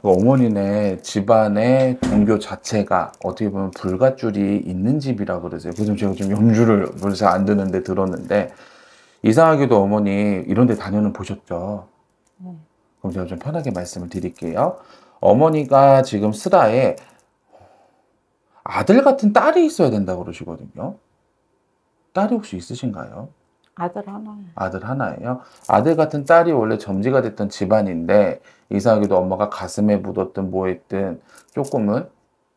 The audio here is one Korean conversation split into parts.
그 어머니네 집안의 종교 자체가 어떻게 보면 불가줄이 있는 집이라 그러세요. 그래서 제가 좀 염주를 벌써 안 드는데 들었는데 이상하게도 어머니 이런 데 다녀는 보셨죠? 그럼 제가 좀 편하게 말씀을 드릴게요. 어머니가 지금 스라에 아들 같은 딸이 있어야 된다고 그러시거든요. 딸이 혹시 있으신가요? 아들 하나예요. 아들 하나예요. 아들 같은 딸이 원래 점지가 됐던 집안인데 이상하게도 엄마가 가슴에 묻었든 뭐했든 조금은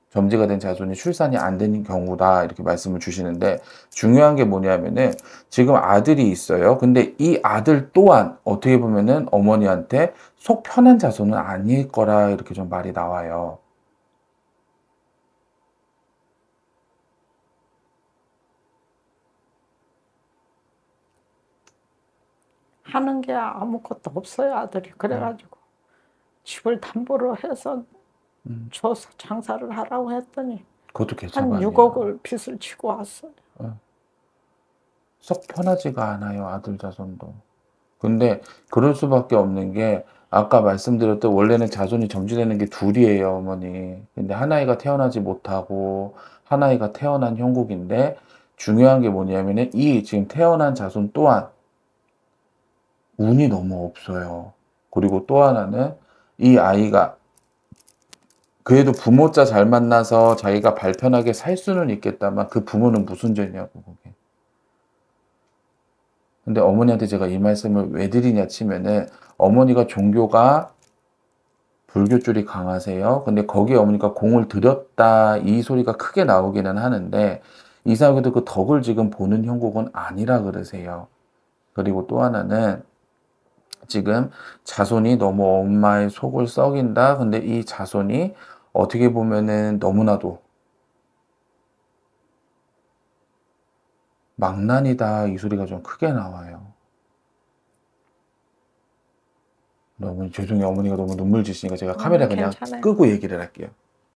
점지가 된 자손이 출산이 안 되는 경우다 이렇게 말씀을 주시는데 중요한 게 뭐냐면은 지금 아들이 있어요. 근데 이 아들 또한 어떻게 보면은 어머니한테 속 편한 자손은 아닐 거라 이렇게 좀 말이 나와요. 하는 게 아무것도 없어요 아들이 네. 그래가지고 집을 담보로 해서 음. 줘서 장사를 하라고 했더니 그것도 한 6억을 빚을 치고 왔어요. 어. 썩 편하지가 않아요 아들 자손도. 근데 그럴 수밖에 없는 게 아까 말씀드렸던 원래는 자손이 점지되는 게 둘이에요 어머니. 근데 한 아이가 태어나지 못하고 한 아이가 태어난 형국인데 중요한 게 뭐냐면은 이 지금 태어난 자손 또한 운이 너무 없어요. 그리고 또 하나는 이 아이가 그래도 부모자 잘 만나서 자기가 발편하게 살 수는 있겠다만 그 부모는 무슨 죄냐고 그게. 근데 어머니한테 제가 이 말씀을 왜 드리냐 치면은 어머니가 종교가 불교 줄이 강하세요. 근데 거기에 어머니가 공을 들였다 이 소리가 크게 나오기는 하는데 이상하게도 그 덕을 지금 보는 형국은 아니라 그러세요. 그리고 또 하나는 지금 자손이 너무 엄마의 속을 썩인다. 근데 이 자손이 어떻게 보면은 너무나도 망난이다. 이 소리가 좀 크게 나와요. 어머 죄송해요. 어머니가 너무 눈물 지시니까 제가 어, 카메라 음, 그냥 끄고 얘기를 할게요.